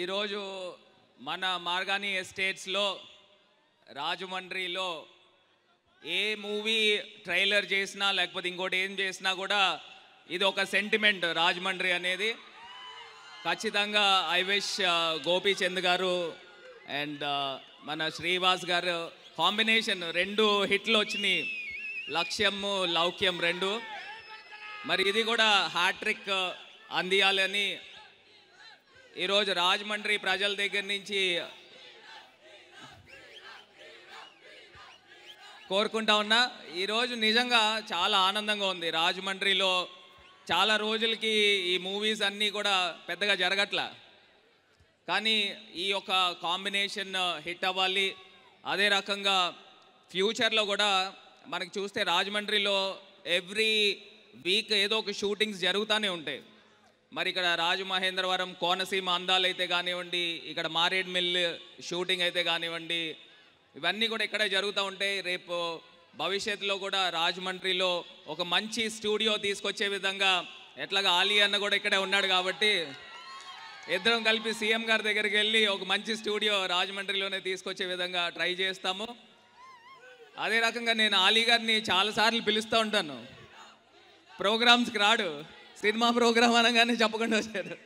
ఈరోజు మన మార్గాని ఎస్టేట్స్లో రాజమండ్రిలో ఏ మూవీ ట్రైలర్ చేసినా లేకపోతే ఇంకోటి ఏం చేసినా కూడా ఇది ఒక సెంటిమెంట్ రాజమండ్రి అనేది ఖచ్చితంగా ఐ విష్ గోపీచంద్ గారు అండ్ మన శ్రీవాస్ గారు కాంబినేషన్ రెండు హిట్లు వచ్చినాయి లక్ష్యము లౌక్యం రెండు మరి ఇది కూడా హ్యాట్రిక్ అందియాలని ఈరోజు రాజమండ్రి ప్రజల దగ్గర నుంచి కోరుకుంటా ఉన్నా ఈరోజు నిజంగా చాలా ఆనందంగా ఉంది రాజమండ్రిలో చాలా రోజులకి ఈ మూవీస్ అన్నీ కూడా పెద్దగా జరగట్లా కానీ ఈ యొక్క కాంబినేషన్ హిట్ అవ్వాలి అదే రకంగా ఫ్యూచర్లో కూడా మనకి చూస్తే రాజమండ్రిలో ఎవ్రీ వీక్ ఏదో ఒక షూటింగ్స్ జరుగుతూనే ఉంటాయి మరి ఇక్కడ రాజమహేంద్రవరం కోనసీమ అందాలు అయితే కానివ్వండి ఇక్కడ మారేడ్ మిల్ షూటింగ్ అయితే కానివ్వండి ఇవన్నీ కూడా ఇక్కడే జరుగుతూ ఉంటాయి రేపు భవిష్యత్తులో కూడా రాజమండ్రిలో ఒక మంచి స్టూడియో తీసుకొచ్చే విధంగా ఎట్లాగా ఆలీ అన్న కూడా ఇక్కడే ఉన్నాడు కాబట్టి ఇద్దరం కలిపి సీఎం గారి దగ్గరికి వెళ్ళి ఒక మంచి స్టూడియో రాజమండ్రిలోనే తీసుకొచ్చే విధంగా ట్రై చేస్తాము అదే రకంగా నేను ఆలీ గారిని చాలాసార్లు పిలుస్తూ ఉంటాను ప్రోగ్రామ్స్కి రాడు సినిమా ప్రోగ్రామ్ అనగానే చెప్పకుండా వచ్చారు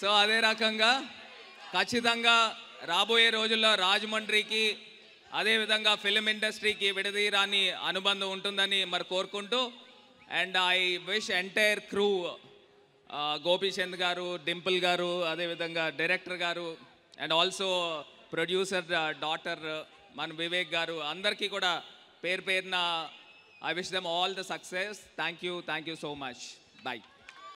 సో అదే రకంగా ఖచ్చితంగా రాబోయే రోజుల్లో రాజమండ్రికి అదేవిధంగా ఫిలిం ఇండస్ట్రీకి విడదీరాని అనుబంధం ఉంటుందని మరి కోరుకుంటూ and I wish entire crew Gopichand గారు డింపుల్ గారు అదేవిధంగా డైరెక్టర్ గారు అండ్ ఆల్సో ప్రొడ్యూసర్ డాటర్ మన వివేక్ గారు అందరికీ కూడా పేరు పేరున I wish them all the success. Thank you. Thank you so much. Bye.